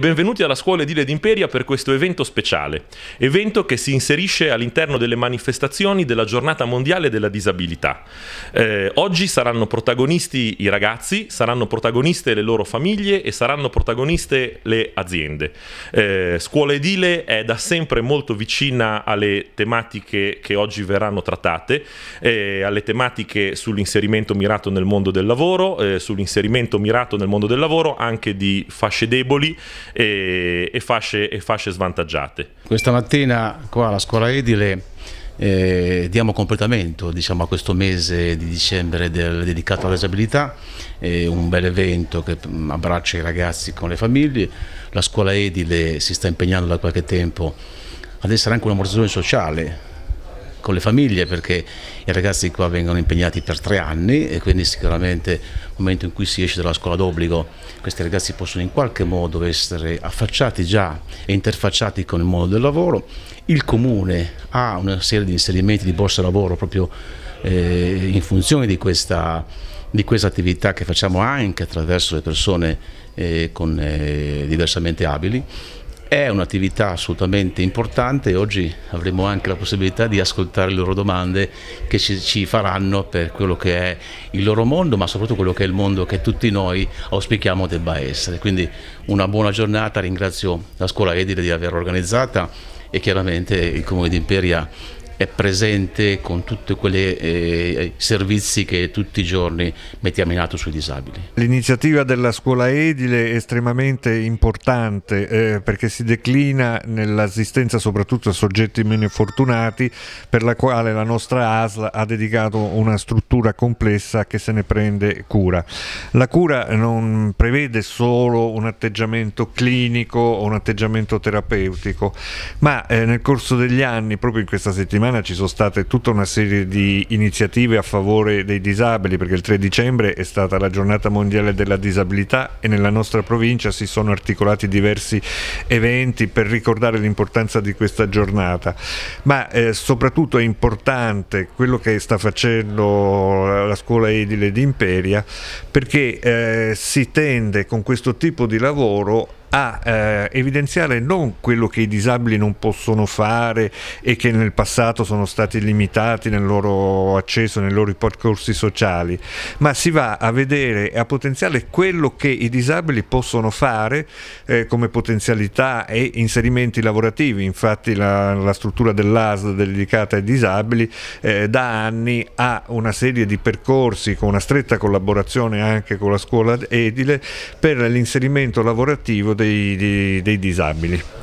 Benvenuti alla Scuola Edile d'Imperia per questo evento speciale, evento che si inserisce all'interno delle manifestazioni della Giornata Mondiale della Disabilità. Eh, oggi saranno protagonisti i ragazzi, saranno protagoniste le loro famiglie e saranno protagoniste le aziende. Eh, Scuola Edile è da sempre molto vicina alle tematiche che oggi verranno trattate, eh, alle tematiche sull'inserimento mirato nel mondo del lavoro, eh, sull'inserimento mirato nel mondo del lavoro anche di fasce deboli, e, e, fasce, e fasce svantaggiate. Questa mattina qua alla scuola edile eh, diamo completamento diciamo, a questo mese di dicembre del, dedicato alla disabilità, È un bel evento che mm, abbraccia i ragazzi con le famiglie, la scuola edile si sta impegnando da qualche tempo ad essere anche una un'ammortizzazione sociale con le famiglie perché i ragazzi qua vengono impegnati per tre anni e quindi sicuramente nel momento in cui si esce dalla scuola d'obbligo questi ragazzi possono in qualche modo essere affacciati già e interfacciati con il mondo del lavoro. Il comune ha una serie di inserimenti di borsa lavoro proprio eh, in funzione di questa, di questa, attività che facciamo anche attraverso le persone eh, con, eh, diversamente abili è un'attività assolutamente importante e oggi avremo anche la possibilità di ascoltare le loro domande che ci, ci, faranno per quello che è il loro mondo, ma soprattutto quello che è il mondo che tutti noi auspichiamo debba essere. Quindi una buona giornata, ringrazio la scuola edile di aver organizzata e chiaramente il Comune di Imperia è presente con tutti quei eh, servizi che tutti i giorni mettiamo in atto sui disabili. L'iniziativa della scuola edile è estremamente importante eh, perché si declina nell'assistenza soprattutto a soggetti meno fortunati per la quale la nostra ASL ha dedicato una struttura complessa che se ne prende cura. La cura non prevede solo un atteggiamento clinico o un atteggiamento terapeutico ma eh, nel corso degli anni, proprio in questa settimana settimana ci sono state tutta una serie di iniziative a favore dei disabili perché il 3 dicembre è stata la giornata mondiale della disabilità e nella nostra provincia si sono articolati diversi eventi per ricordare l'importanza di questa giornata. Ma eh, soprattutto è importante quello che sta facendo la scuola edile di Imperia perché eh, si tende con questo tipo di lavoro a eh, evidenziare non quello che i disabili non possono fare e che nel passato sono stati limitati nel loro accesso, nei loro percorsi sociali, ma si va a vedere e a potenziare quello che i disabili possono fare eh, come potenzialità e inserimenti lavorativi. Infatti la, la struttura dell'ASD dedicata ai disabili eh, da anni ha una serie di percorsi con una stretta collaborazione anche con la scuola edile per l'inserimento lavorativo dei, dei, dei disabili.